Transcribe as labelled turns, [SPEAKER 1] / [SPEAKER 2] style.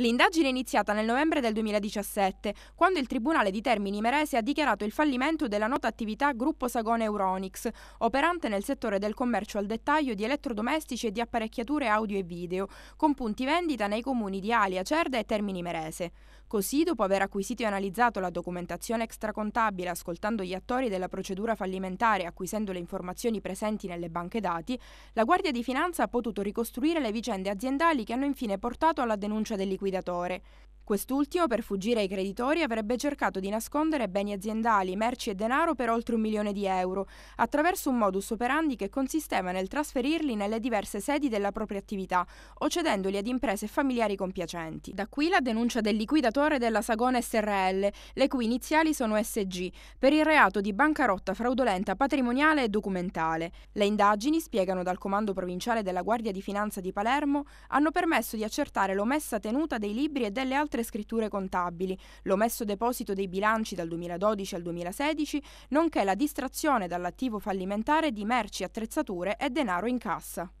[SPEAKER 1] L'indagine è iniziata nel novembre del 2017, quando il Tribunale di Termini Merese ha dichiarato il fallimento della nota attività Gruppo Sagone Euronics, operante nel settore del commercio al dettaglio di elettrodomestici e di apparecchiature audio e video, con punti vendita nei comuni di Alia, Cerda e Termini Merese. Così, dopo aver acquisito e analizzato la documentazione extracontabile ascoltando gli attori della procedura fallimentare e acquisendo le informazioni presenti nelle banche dati, la Guardia di Finanza ha potuto ricostruire le vicende aziendali che hanno infine portato alla denuncia del dell'equilibrio liquidatore. Quest'ultimo, per fuggire ai creditori, avrebbe cercato di nascondere beni aziendali, merci e denaro per oltre un milione di euro, attraverso un modus operandi che consisteva nel trasferirli nelle diverse sedi della propria attività o cedendoli ad imprese e familiari compiacenti. Da qui la denuncia del liquidatore della Sagona SRL, le cui iniziali sono SG, per il reato di bancarotta fraudolenta patrimoniale e documentale. Le indagini, spiegano dal Comando Provinciale della Guardia di Finanza di Palermo, hanno permesso di accertare l'omessa tenuta dei libri e delle altre altre scritture contabili, l'omesso deposito dei bilanci dal 2012 al 2016, nonché la distrazione dall'attivo fallimentare di merci, attrezzature e denaro in cassa.